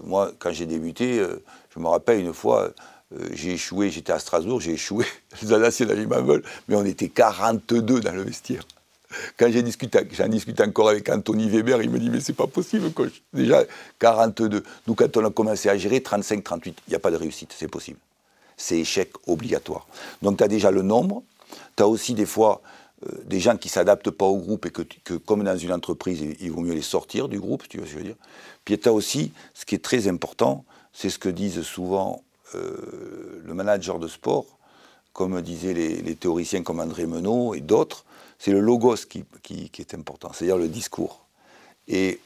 moi, quand j'ai débuté, je me rappelle une fois, j'ai échoué, j'étais à Strasbourg, j'ai échoué dans la veulent, mais on était 42 dans le vestiaire. Quand j'en discute, encore avec Anthony Weber, il me dit Mais c'est pas possible, coach. Déjà, 42. Nous, quand on a commencé à gérer, 35, 38. Il n'y a pas de réussite, c'est possible. C'est échec obligatoire. Donc, tu as déjà le nombre. Tu as aussi des fois euh, des gens qui ne s'adaptent pas au groupe et que, comme dans une entreprise, il vaut mieux les sortir du groupe, tu vois ce que je veux dire. Puis tu as aussi, ce qui est très important, c'est ce que disent souvent euh, le manager de sport, comme disaient les, les théoriciens comme André Menot et d'autres, c'est le logos qui, qui, est important, c'est-à-dire le discours. Et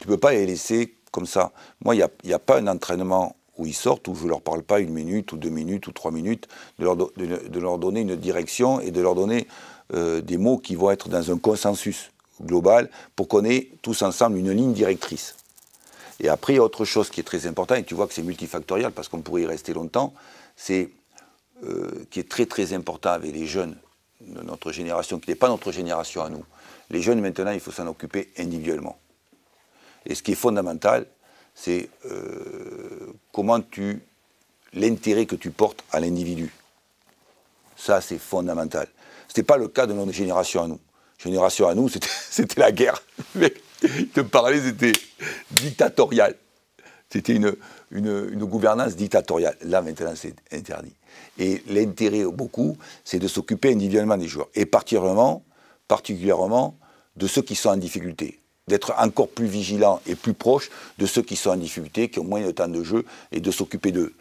tu ne peux pas les laisser comme ça. Moi, il n'y a, pas un entraînement où ils sortent, où je ne leur parle pas une minute ou deux minutes ou trois minutes, de leur, de, leur donner une direction et de leur donner euh, des mots qui vont être dans un consensus global pour qu'on ait tous ensemble une ligne directrice. Et après, autre chose qui est très important, et tu vois que c'est multifactoriel parce qu'on pourrait y rester longtemps, c'est euh, qui est très très important avec les jeunes de notre génération, qui n'est pas notre génération à nous. Les jeunes, maintenant, il faut s'en occuper individuellement. Et ce qui est fondamental, c'est euh, comment tu. l'intérêt que tu portes à l'individu. Ça, c'est fondamental. Ce n'était pas le cas de notre génération à nous. Génération à nous, c'était la guerre. te parler, c'était dictatorial. C'était une gouvernance dictatoriale. Là, maintenant, c'est interdit. Et l'intérêt, beaucoup, c'est de s'occuper individuellement des joueurs. Et particulièrement, particulièrement de ceux qui sont en difficulté. D'être encore plus vigilant et plus proche de ceux qui sont en difficulté, qui ont moins de temps de jeu, et de s'occuper d'eux.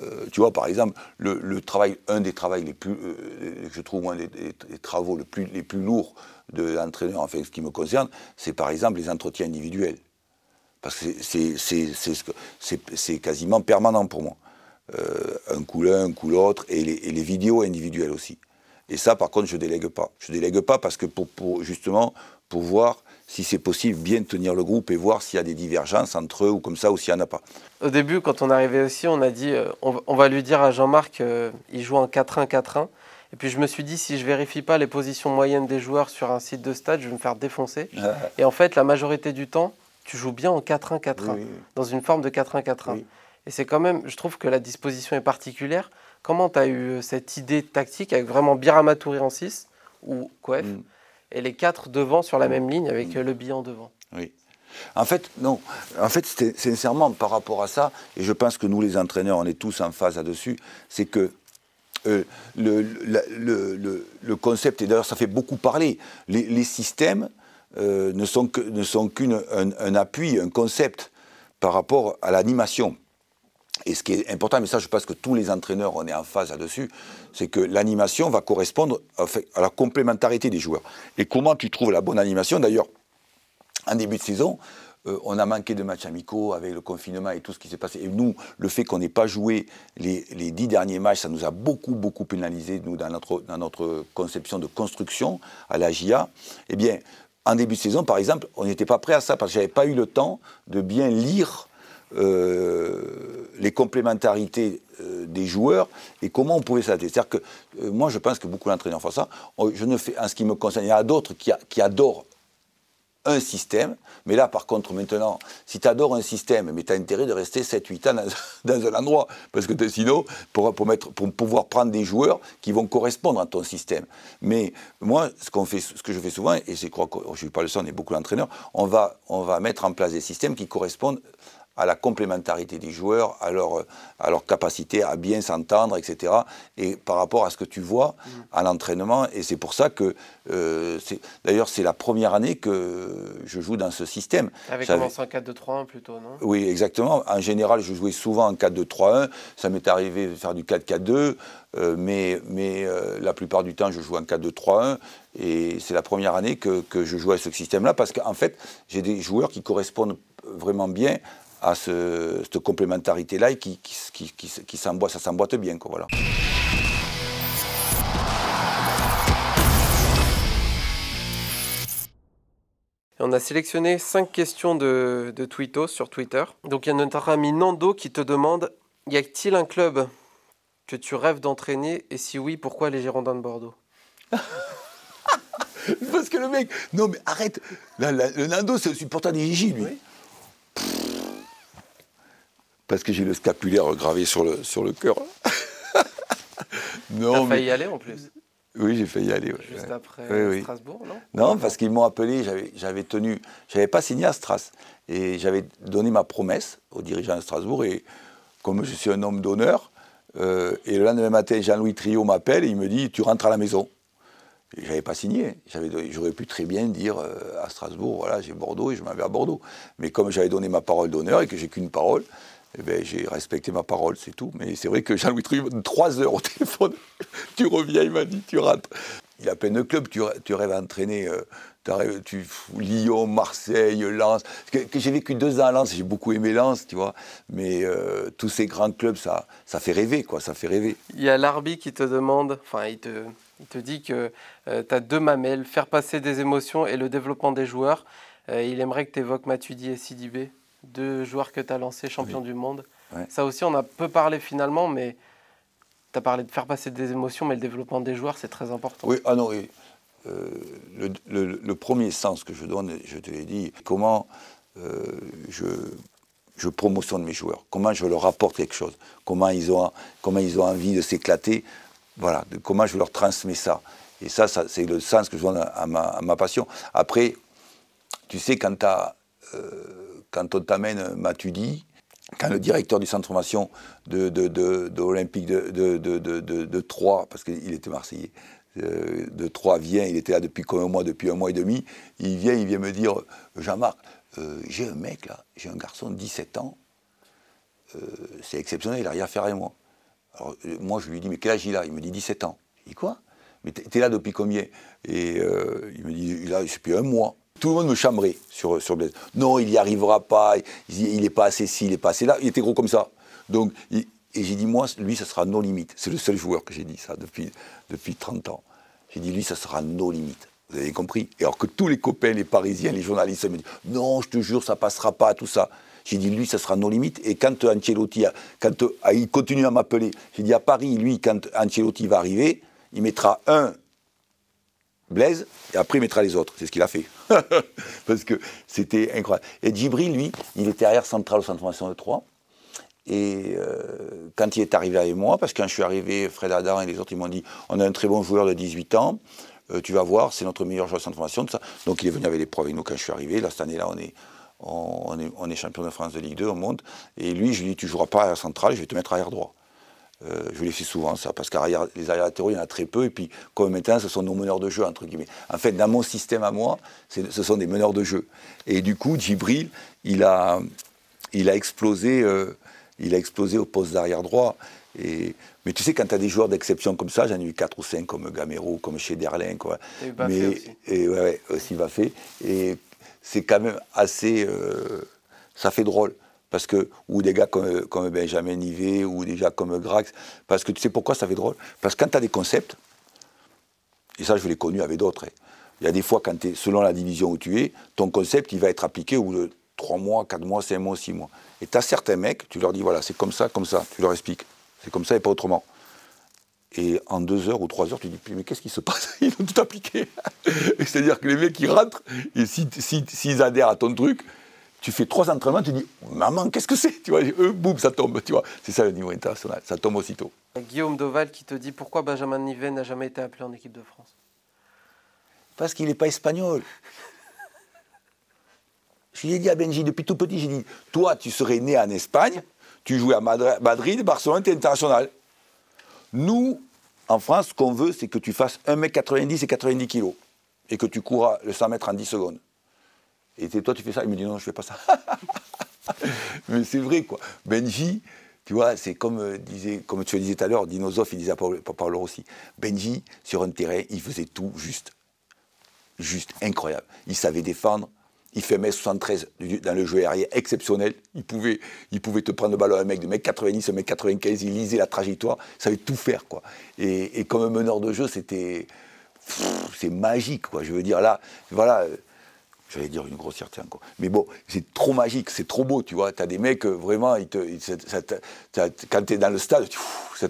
Euh, tu vois, par exemple, le, travail, un des travaux les plus, euh, je trouve, un des, travaux les plus, lourds de l'entraîneur, en fait, ce qui me concerne, c'est par exemple les entretiens individuels. Parce que c'est quasiment permanent pour moi. Euh, un coup l'un, un coup l'autre, et, les, vidéos individuelles aussi. Et ça, par contre, je ne délègue pas. Je ne délègue pas parce que, pour, justement, pour voir si c'est possible, bien tenir le groupe et voir s'il y a des divergences entre eux ou comme ça, ou s'il n'y en a pas. Au début, quand on arrivait aussi, on a dit, euh, on, va lui dire à Jean-Marc, euh, il joue en 4-1-4-1. Et puis je me suis dit, si je vérifie pas les positions moyennes des joueurs sur un site de stade, je vais me faire défoncer. Ah, ah. Et en fait, la majorité du temps, tu joues bien en 4-1-4-1, dans une forme de 4-1-4-1. Et c'est quand même, je trouve que la disposition est particulière. Comment tu as eu euh, cette idée tactique avec vraiment Birama en 6 ou Kouef mm. et les quatre devant sur la mm. même ligne avec mm. euh, le bilan devant Oui. En fait, non. En fait, sincèrement, par rapport à ça, et je pense que nous, les entraîneurs, on est tous en phase là-dessus, c'est que euh, le, concept, et d'ailleurs, ça fait beaucoup parler, les, systèmes ne sont qu'un un appui, un concept par rapport à l'animation. Et ce qui est important, mais ça je pense que tous les entraîneurs, on est en phase là-dessus, c'est que l'animation va correspondre à la complémentarité des joueurs. Et comment tu trouves la bonne animation D'ailleurs, en début de saison, euh, on a manqué de matchs amicaux avec le confinement et tout ce qui s'est passé. Et nous, le fait qu'on n'ait pas joué les, dix derniers matchs, ça nous a beaucoup, beaucoup pénalisé, nous, dans notre, dans notre conception de construction à la GIA. Eh bien, en début de saison, par exemple, on n'était pas prêt à ça parce que j'avais pas eu le temps de bien lire euh, les complémentarités euh, des joueurs et comment on pouvait s'adapter. dire que euh, moi, je pense que beaucoup d'entraîneurs font ça. Oh, je ne fais, en ce qui me concerne, il y en a d'autres qui, adorent un système. Mais là, par contre, maintenant, si tu adores un système, mais tu as intérêt de rester 7-8 ans dans, un endroit, parce que sinon, pour, pour, mettre, pour pouvoir prendre des joueurs qui vont correspondre à ton système. Mais moi, ce, qu'on fait, ce que je fais souvent, et je crois que oh, je ne suis pas le seul, on est beaucoup d'entraîneurs, on va, on va mettre en place des systèmes qui correspondent à la complémentarité des joueurs, à leur, euh, capacité à bien s'entendre, etc. Et par rapport à ce que tu vois mm. à l'entraînement. Et c'est pour ça que, euh, d'ailleurs, c'est la première année que je joue dans ce système. Avec ça, commencé en 4-2-3-1 plutôt, non Oui, exactement. En général, je jouais souvent en 4-2-3-1. Ça m'est arrivé de faire du 4-4-2. Euh, mais, mais la plupart du temps, je joue en 4-2-3-1. Et c'est la première année que je joue à ce système-là parce qu'en fait, j'ai des joueurs qui correspondent vraiment bien à cette complémentarité-là et qui, qui, ça s'emboîte bien. Quoi, voilà. On a sélectionné cinq questions de, de sur Twitter. Donc il y a notre ami Nando qui te demande Y a-t-il un club que tu rêves d'entraîner Et si oui, pourquoi les Girondins de Bordeaux Parce que le mec. Non mais arrête Le Nando, c'est le supporter des Gigi, lui parce que j'ai le scapulaire gravé sur le, sur le cœur. non, failli y aller en plus Oui, j'ai failli y aller. Juste après Strasbourg, non Non, parce qu'ils m'ont appelé, j'avais, j'avais tenu, j'avais pas signé à Strasbourg. Et j'avais donné ma promesse au dirigeant de Strasbourg. Et comme je suis un homme d'honneur, euh, et le lendemain matin, Jean-Louis Trio m'appelle et il me dit Tu rentres à la maison. Et j'avais pas signé. j'aurais pu très bien dire euh, à Strasbourg, voilà, j'ai Bordeaux et je m'en vais à Bordeaux. Mais comme j'avais donné ma parole d'honneur et que j'ai qu'une parole, eh ben, j'ai respecté ma parole, c'est tout. Mais c'est vrai que Jean-Louis Truve, trois heures au téléphone, tu reviens, il m'a dit, tu rates. Il a peine de clubs tu, tu rêves à entraîner euh, Lyon, Marseille, Lens. Que, j'ai vécu deux ans à Lens, j'ai beaucoup aimé Lens, tu vois. Mais euh, tous ces grands clubs, ça, ça fait rêver, quoi, ça fait rêver. Il y a Larbi qui te demande, enfin, il te, il te dit que euh, tu as deux mamelles, faire passer des émotions et le développement des joueurs. il aimerait que tu évoques Matuidi et Sidibé deux joueurs que tu as lancés, champion du monde. Ça aussi, on a peu parlé finalement, mais tu as parlé de faire passer des émotions, mais le développement des joueurs, c'est très important. Oui, ah non, euh, le, le, premier sens que je donne, je te l'ai dit, comment euh, je, je promotionne mes joueurs, comment je leur apporte quelque chose, comment ils ont, comment ils ont envie de s'éclater, voilà, comment je leur transmets ça. Et ça, c'est le sens que je donne à ma, à ma passion. Après, tu sais, quand tu as euh, quand on t'amène dit, quand le directeur du centre de formation de, de, de, Troyes, parce qu'il était marseillais, euh, de Troyes vient, il était là depuis combien de mois, depuis un mois et demi, il vient, il vient me dire, Jean-Marc, euh, j'ai un mec là, j'ai un garçon de 17 ans, euh, c'est exceptionnel, il n'a rien à faire moi. Alors moi je lui dis, mais quel âge il a Il me dit 17 ans. Il dit quoi Mais t'es là depuis combien Et il me dit, il là, depuis un mois tout le monde me chambrait sur, sur Blaise. Non, il n'y arrivera pas, il n'est pas assez ci, il n'est pas assez là. Il était gros comme ça. Donc, et j'ai dit, moi, lui, ça sera nos limites. C'est le seul joueur que j'ai dit ça depuis, depuis 30 ans. J'ai dit, lui, ça sera nos limites. Vous avez compris Et alors que tous les copains, les Parisiens, les journalistes me disent, non, je te jure, ça passera pas, tout ça. J'ai dit, lui, ça sera nos limites. Et quand Ancelotti, quand, ah, il continue à m'appeler, j'ai dit, à Paris, lui, quand Ancelotti va arriver, il mettra un Blaise, et après, il mettra les autres. C'est ce qu'il a fait. parce que c'était incroyable. Et Djibri, lui, il était arrière central au centre de formation de 3. Et euh, quand il est arrivé avec moi, parce que quand je suis arrivé, Fred Adam et les autres, ils m'ont dit on a un très bon joueur de 18 ans, euh, tu vas voir, c'est notre meilleur joueur de centre de formation. Tout ça. Donc il est venu avec les preuves avec nous quand je suis arrivé. Là, cette année-là, on est, on, est, champion de France de Ligue 2, au monde Et lui, je lui ai dit tu joueras pas à arrière central, je vais te mettre arrière droit. Euh, je les fais souvent, ça, parce qu'arrière les arrières latéraux, il y en a très peu, et puis, comme maintenant, ce sont nos meneurs de jeu, entre guillemets. En fait, dans mon système à moi, ce sont des meneurs de jeu. Et du coup, Djibril, il a, il a explosé. Euh, il a explosé au poste d'arrière droit. Et... Mais tu sais, quand tu as des joueurs d'exception comme ça, j'en ai eu 4 ou 5 comme Gamero, comme chez Derlin. Quoi. Et Mais... aussi. Et aussi Baffé. Et c'est quand même assez. Euh, ça fait drôle parce que, ou des gars comme, Benjamin Nivet, ou des gars comme Grax, parce que tu sais pourquoi ça fait drôle Parce que quand tu as des concepts, et ça je l'ai connu avec d'autres, hein, il y a des fois, quand es, selon la division où tu es, ton concept, il va être appliqué au bout de 3 mois, 4 mois, 5 mois, 6 mois. Et tu as certains mecs, tu leur dis, voilà, c'est comme ça, comme ça, tu leur expliques. C'est comme ça et pas autrement. Et en 2 heures ou 3 heures, tu dis, mais qu'est-ce qui se passe Ils ont tout appliqué. C'est-à-dire que les mecs, ils rentrent, et s'ils adhèrent à ton truc, tu fais trois entraînements, tu dis maman, qu'est-ce que c'est Tu vois, euh, boum, ça tombe, tu vois. C'est ça le niveau international, ça tombe aussitôt. Guillaume Doval qui te dit pourquoi Benjamin Nivet n'a jamais été appelé en équipe de France Parce qu'il n'est pas espagnol. je lui ai dit à Benji depuis tout petit, j'ai dit toi, tu serais né en Espagne, tu jouais à Madrid, Barcelone, tu es international. Nous, en France, ce qu'on veut, c'est que tu fasses 1m90 et 90 kg et que tu courras le 100 mètres en 10 secondes. Et toi, tu fais ça Il me dit, non, je ne fais pas ça. Mais c'est vrai, quoi. Benji, tu vois, c'est comme, euh, comme tu le disais tout à l'heure, Dinosov, il disait à Paul, aussi. Benji, sur un terrain, il faisait tout juste. Juste incroyable. Il savait défendre. Il fait 1,73 73 dans le jeu aérien exceptionnel. Il pouvait, il pouvait te prendre le ballon à un mec de 1,90, 90 1m95. Il lisait la trajectoire. Il savait tout faire, quoi. Et, et comme un meneur de jeu, c'était. C'est magique, quoi. Je veux dire, là, voilà. Euh, j'allais dire une grossièreté encore. Mais bon, c'est trop magique, c'est trop beau, tu vois. Tu as des mecs, euh, vraiment, ils te, quand tu es dans le stade, ça,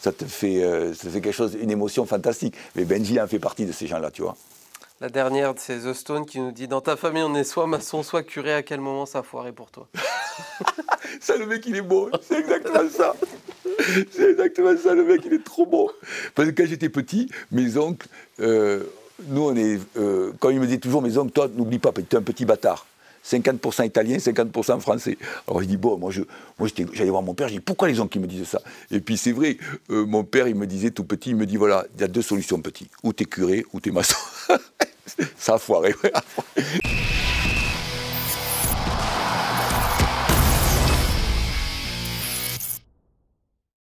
ça, te, fait, euh, fait quelque chose, une émotion fantastique. Mais Benji en fait partie de ces gens-là, tu vois. La dernière, c'est The Stone qui nous dit Dans ta famille, on est soit maçon, soit curé. À quel moment ça foire pour toi Ça, le mec, il est beau. C'est exactement ça. C'est exactement ça. Le mec, il est trop beau. Parce que quand j'étais petit, mes oncles. Euh, nous, on est. quand euh, il me dit toujours, mes hommes, toi, n'oublie pas, tu es un petit bâtard. 50% italien, 50% français. Alors il dit, bon, moi, moi j'allais voir mon père, j'ai pourquoi les gens qui me disent ça Et puis c'est vrai, euh, mon père, il me disait tout petit, il me dit, voilà, il y a deux solutions, petit, ou t'es curé, ou t'es maçon. ça a foiré.